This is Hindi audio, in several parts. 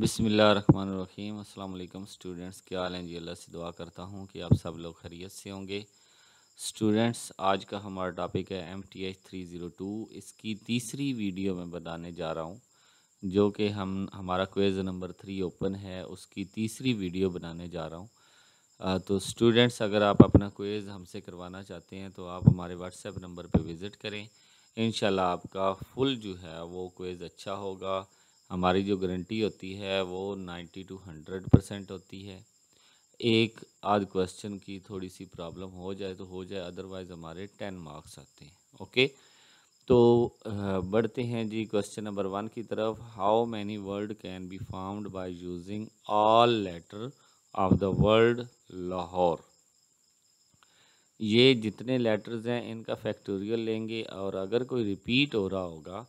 बिसमीम अल्लाम स्टूडेंट्स क्या हाल हैं जी अल्लाह से दुआ करता हूँ कि आप सब लोग खैरियत से होंगे स्टूडेंट्स आज का हमारा टॉपिक है M T H three zero two इसकी तीसरी वीडियो में बताने जा रहा हूँ जो कि हम हमारा क्वेज नंबर थ्री ओपन है उसकी तीसरी वीडियो बनाने जा रहा हूँ तो स्टूडेंट्स अगर आप अपना क्वेज़ हमसे करवाना चाहते हैं तो आप हमारे व्हाट्सएप नंबर पर विज़िट करें इन आपका फुल जो है वो क्वेज़ अच्छा होगा हमारी जो गारंटी होती है वो नाइन्टी टू हंड्रेड परसेंट होती है एक आध क्वेश्चन की थोड़ी सी प्रॉब्लम हो जाए तो हो जाए अदरवाइज़ हमारे टेन मार्क्स आते हैं ओके तो बढ़ते हैं जी क्वेश्चन नंबर वन की तरफ how many word can be found by using all letter of the world Lahore ये जितने लेटर्स हैं इनका फैक्टोरियल लेंगे और अगर कोई रिपीट हो रहा होगा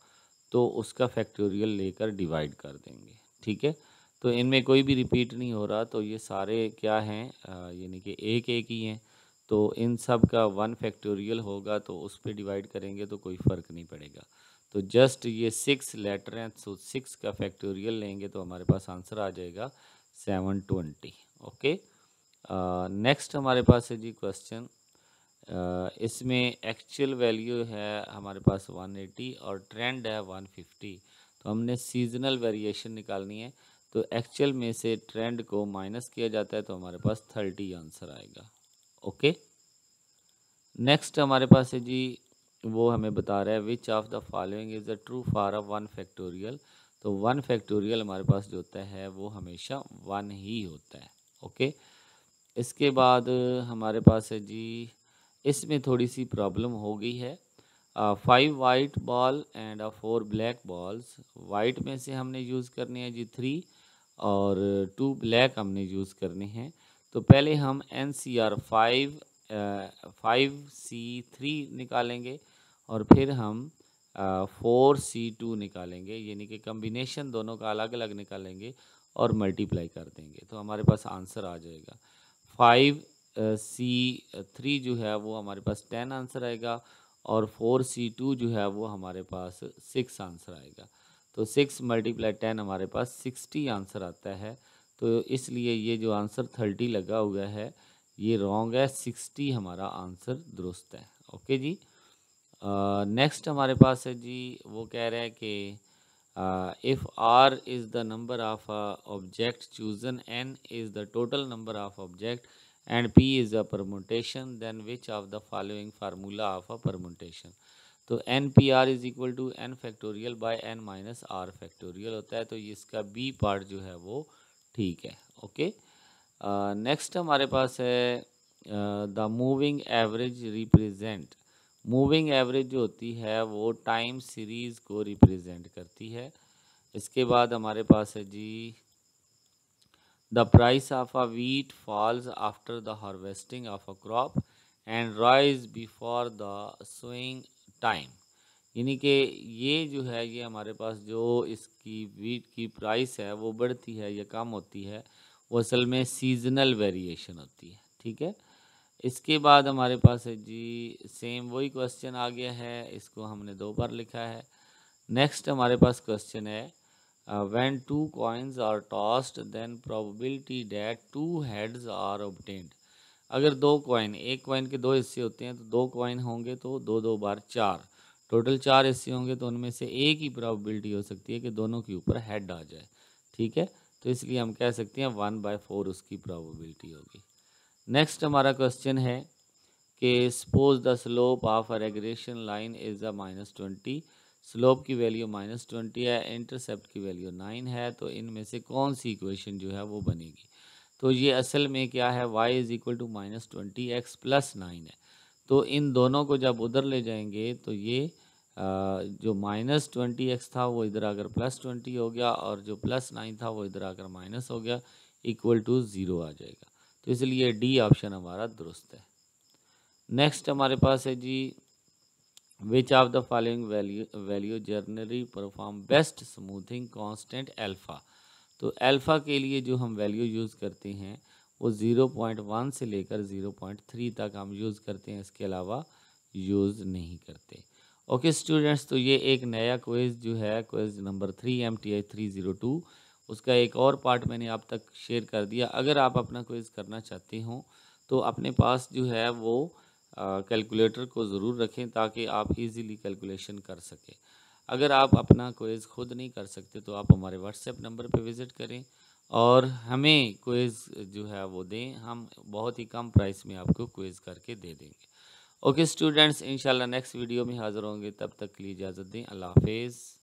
तो उसका फैक्टोरियल लेकर डिवाइड कर देंगे ठीक है तो इनमें कोई भी रिपीट नहीं हो रहा तो ये सारे क्या हैं यानी कि एक एक ही हैं तो इन सब का वन फैक्टोरियल होगा तो उस पर डिवाइड करेंगे तो कोई फ़र्क नहीं पड़ेगा तो जस्ट ये सिक्स लेटर हैं तो सिक्स का फैक्टोरियल लेंगे तो हमारे पास आंसर आ जाएगा सेवन ट्वेंटी ओके नेक्स्ट हमारे पास है जी क्वेश्चन इसमें एक्चुअल वैल्यू है हमारे पास 180 और ट्रेंड है 150 तो हमने सीजनल वेरिएशन निकालनी है तो एक्चुअल में से ट्रेंड को माइनस किया जाता है तो हमारे पास 30 आंसर आएगा ओके नेक्स्ट हमारे पास है जी वो हमें बता रहा है which of the following is the true far of one factorial तो वन फैक्टोरियल हमारे पास जो होता है वो हमेशा वन ही होता है ओके इसके बाद हमारे पास है जी इसमें थोड़ी सी प्रॉब्लम हो गई है five white ball and four black balls white में से हमने यूज़ करने हैं जी थ्री और टू ब्लैक हमने यूज़ करने हैं तो पहले हम N C R five five C three निकालेंगे और फिर हम फोर सी टू निकालेंगे यानी कि कम्बिनेशन दोनों का अलग अलग निकालेंगे और मल्टीप्लाई कर देंगे तो हमारे पास आंसर आ जाएगा फाइव सी थ्री जो है वो हमारे पास टेन आंसर आएगा और फोर सी टू जो है वो हमारे पास सिक्स आंसर आएगा तो सिक्स मल्टीप्लाई टेन हमारे पास सिक्सटी आंसर आता है तो इसलिए ये जो आंसर थर्टी लगा हुआ है ये रॉन्ग है सिक्सटी हमारा आंसर दुरुस्त है ओके जी नेक्स्ट हमारे पास है जी वो कह रहे हैं कि if R is the number of object chosen N is the total number of object and P is a permutation then which of the following formula of a permutation तो N P R is equal to N factorial by N minus R factorial होता है तो इसका बी पार्ट जो है वो ठीक है ओके नेक्स्ट uh, हमारे पास है the moving average represent moving average जो होती है वो टाइम सीरीज़ को रिप्रेजेंट करती है इसके बाद हमारे पास है जी The price of a wheat falls after the harvesting of a crop and rise before the sowing time. यानी कि ये जो है ये हमारे पास जो इसकी वीट की प्राइस है वो बढ़ती है या कम होती है वो असल में सीजनल वेरिएशन होती है ठीक है इसके बाद हमारे पास है जी सेम वही क्वेश्चन आ गया है इसको हमने दो बार लिखा है नेक्स्ट हमारे पास क्वेश्चन है uh, when two coins are tossed then probability that two heads are obtained अगर दो कॉइन एक कॉइन के दो हिस्से होते हैं तो दो कॉइन होंगे तो दो दो बार चार टोटल चार हिस्से होंगे तो उनमें से एक ही प्रॉबिलिटी हो सकती है कि दोनों के ऊपर हेड आ जाए ठीक है तो इसलिए हम कह सकते हैं वन बाय फोर उसकी प्रॉबिलिटी होगी नेक्स्ट हमारा क्वेश्चन है कि suppose the slope of a regression line is a minus twenty slope की वैल्यू माइनस ट्वेंटी है इंटरसेप्ट की वैल्यू नाइन है तो इनमें से कौन सी इक्वेशन जो है वो बनेगी तो ये असल में क्या है y is equal to minus twenty X plus nine है तो इन दोनों को जब उधर ले जाएंगे तो ये आ, जो माइनस ट्वेंटी एक्स था वो इधर आकर प्लस ट्वेंटी हो गया और जो प्लस नाइन था वो इधर आकर माइनस हो गया इक्वल टू ज़ीरो आ जाएगा तो इसलिए डी ऑप्शन हमारा दुरुस्त है नेक्स्ट हमारे पास है जी which of the following value value generally perform best smoothing constant alpha तो एल्फ़ा के लिए जो हम वैल्यू यूज़ करते हैं वो ज़ीरो पॉइंट वन से लेकर ज़ीरो पॉइंट थ्री तक हम यूज़ करते हैं इसके अलावा यूज़ नहीं करते ओके स्टूडेंट्स तो ये एक नया क्वेज जो है quiz number three M T I three zero two उसका एक और पार्ट मैंने आप तक शेयर कर दिया अगर आप अपना क्वेज करना चाहते हो तो अपने पास जो है वो कैलकुलेटर को ज़रूर रखें ताकि आप इजीली कैलकुलेशन कर सकें अगर आप अपना कोइज़ खुद नहीं कर सकते तो आप हमारे व्हाट्सएप नंबर पे विज़िट करें और हमें कोइज़ जो है वो दें हम बहुत ही कम प्राइस में आपको कोइज़ करके दे देंगे ओके स्टूडेंट्स इंशाल्लाह नेक्स्ट वीडियो में हाज़िर होंगे तब तक के लिए इजाज़त दें अल्लाह हाफिज़